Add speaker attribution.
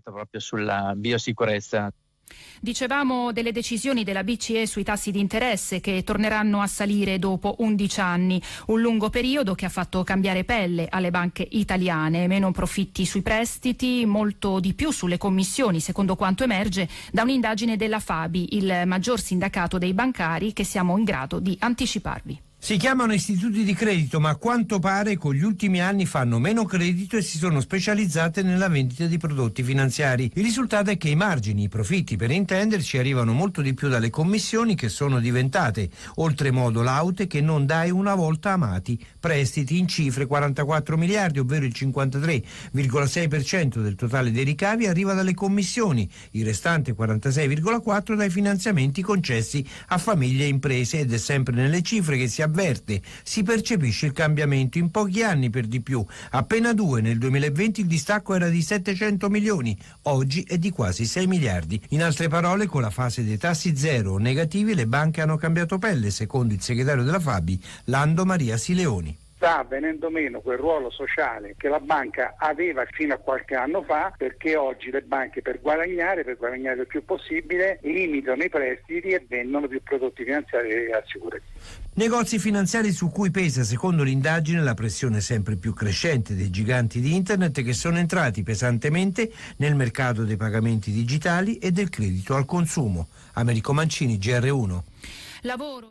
Speaker 1: proprio sulla biosicurezza
Speaker 2: Dicevamo delle decisioni della BCE sui tassi di interesse che torneranno a salire dopo 11 anni, un lungo periodo che ha fatto cambiare pelle alle banche italiane, meno profitti sui prestiti, molto di più sulle commissioni, secondo quanto emerge da un'indagine della Fabi, il maggior sindacato dei bancari che siamo in grado di anticiparvi.
Speaker 1: Si chiamano istituti di credito, ma a quanto pare con gli ultimi anni fanno meno credito e si sono specializzate nella vendita di prodotti finanziari. Il risultato è che i margini, i profitti per intenderci, arrivano molto di più dalle commissioni che sono diventate oltremodo laute che non dai una volta amati prestiti in cifre 44 miliardi, ovvero il 53,6% del totale dei ricavi arriva dalle commissioni, il restante 46,4 dai finanziamenti concessi a famiglie e imprese ed è sempre nelle cifre che si abbassano avverte, si percepisce il cambiamento in pochi anni per di più, appena due nel 2020 il distacco era di 700 milioni, oggi è di quasi 6 miliardi. In altre parole con la fase dei tassi zero o negativi le banche hanno cambiato pelle, secondo il segretario della Fabi, Lando Maria Sileoni
Speaker 3: sta venendo meno quel ruolo sociale che la banca aveva fino a qualche anno fa perché oggi le banche per guadagnare, per guadagnare il più possibile, limitano i prestiti e vendono più prodotti finanziari e assicurativi.
Speaker 1: Negozi finanziari su cui pesa, secondo l'indagine, la pressione sempre più crescente dei giganti di Internet che sono entrati pesantemente nel mercato dei pagamenti digitali e del credito al consumo. Americo Mancini, GR1.
Speaker 2: Lavoro.